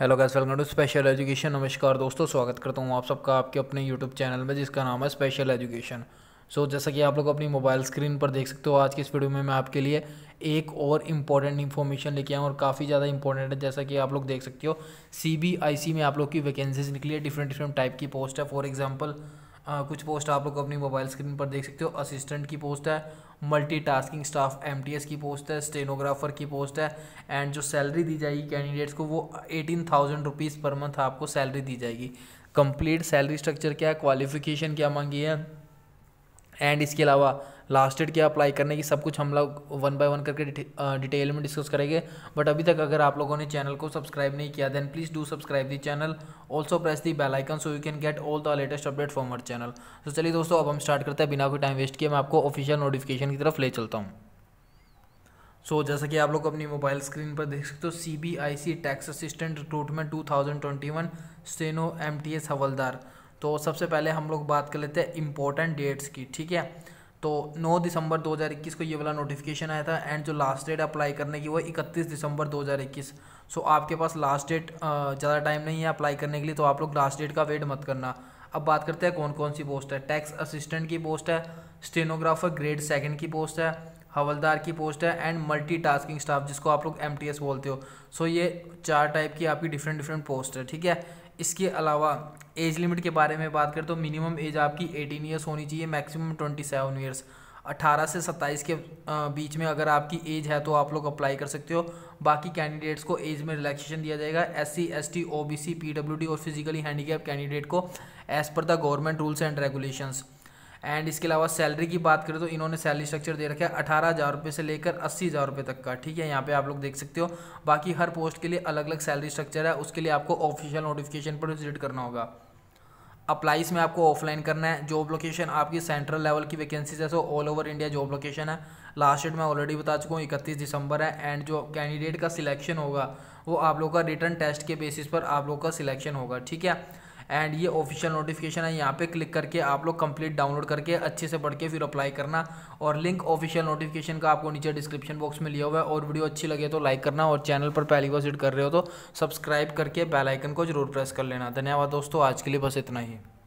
hello guys welcome to special education नमस्कार दोस्तों स्वागत करता हूँ आप सबका आपके अपने यूट्यूब चैनल में जिसका नाम है स्पेशल एजुकेशन सो जैसा कि आप लोग अपनी मोबाइल स्क्रीन पर देख सकते हो आज की इस वीडियो में मैं आपके लिए एक और इम्पॉर्टेंट इन्फॉर्मेशन लेके आऊँ और काफ़ी ज़्यादा इंपॉर्टेंट है जैसा कि आप लोग देख सकते हो सी में आप लोग की वैकेंसीज निकली है डिफरेंट डिफरेंट टाइप की पोस्ट है फॉर एग्जाम्पल आ, कुछ पोस्ट आप लोग अपनी मोबाइल स्क्रीन पर देख सकते हो असिस्टेंट की पोस्ट है मल्टीटास्किंग स्टाफ एमटीएस की पोस्ट है स्टेनोग्राफर की पोस्ट है एंड जो सैलरी दी जाएगी कैंडिडेट्स को वो eighteen thousand rupees per month आपको सैलरी दी जाएगी कंप्लीट सैलरी स्ट्रक्चर क्या है क्वालिफिकेशन क्या मांगी है एंड इसके अलावा लास्ट डेट क्या अप्लाई करने की सब कुछ हम लोग वन बाय वन करके डिटेल में डिस्कस करेंगे बट अभी तक अगर आप लोगों ने चैनल को सब्सक्राइब नहीं किया then please do subscribe the channel also press the bell icon so you can get all the latest update for our channel तो चलिए दोस्तों अब हम स्टार्ट करते हैं बिना कोई टाइम वेस्ट किए मैं आपको ऑफिशियल नोटिफिकेशन की तरफ ले चलता हूँ सो so, जैसा कि आप लोग अपनी मोबाइल स्क्रीन पर देख सकते हो C B I C tax assistant recruitment two thousand twenty one steno M T S हवलदार तो सबसे पहले हम लोग बात कर लेते हैं इंपॉर्टेंट डेट्स की ठीक है तो 9 दिसंबर 2021 को ये वाला नोटिफिकेशन आया था एंड जो लास्ट डेट अप्लाई करने की वो 31 दिसंबर 2021 सो आपके पास लास्ट डेट ज़्यादा टाइम नहीं है अप्लाई करने के लिए तो आप लोग लास्ट डेट का वेट मत करना अब बात करते हैं कौन कौन सी पोस्ट है टैक्स असिस्टेंट की पोस्ट है स्टेनोग्राफर ग्रेड सेकंड की पोस्ट है हवलदार की पोस्ट है एंड मल्टीटास्किंग स्टाफ जिसको आप लोग एम बोलते हो सो ये चार टाइप की आपकी डिफरेंट डिफरेंट पोस्ट है ठीक है इसके अलावा एज लिमिट के बारे में बात करें तो मिनिमम एज आपकी 18 ईयर्स होनी चाहिए मैक्सिमम 27 ईयर्स 18 से 27 के बीच में अगर आपकी एज है तो आप लोग अप्लाई कर सकते हो बाकी कैंडिडेट्स को एज में रिलैक्सेशन दिया जाएगा S C S T O B C P W D और फिजिकली हैंडीकैप कैंडिडेट को as per the government rules and regulations and इसके अलावा सैलरी की बात करें तो इन्होंने सैलरी स्ट्रक्चर दे रखा है अठारह हज़ार रुपये से लेकर अस्सी हज़ार रुपये तक का ठीक है यहाँ पे आप लोग देख सकते हो बाकी हर पोस्ट के लिए अलग अलग सैलरी स्ट्रक्चर है उसके लिए आपको ऑफिशियल नोटिफिकेशन पर विजिट करना होगा अप्लाईज में आपको ऑफलाइन करना है जॉब लोकेशन आपकी सेंट्रल लेवल की वैकेंसीज है so all over India job location है लास्ट डेट मैं ऑलरेडी बता चुका हूँ इकतीस दिसंबर है एंड जो कैंडिडेट का सिलेक्शन होगा वो आप लोग का रिटर्न टेस्ट के बेसिस पर आप लोग का सिलेक्शन होगा ठीक है एंड ये ऑफिशियल नोटिफिकेशन है यहाँ पे क्लिक करके आप लोग कंप्लीट डाउनलोड करके अच्छे से पढ़ के फिर अप्लाई करना और लिंक ऑफिशियल नोटिफिकेशन का आपको नीचे डिस्क्रिप्शन बॉक्स में लिया हुआ है और वीडियो अच्छी लगे तो लाइक करना और चैनल पर पहली बार विजिट कर रहे हो तो सब्सक्राइब करके बेलाइकन को जरूर प्रेस कर लेना धन्यवाद दोस्तों आज के लिए बस इतना ही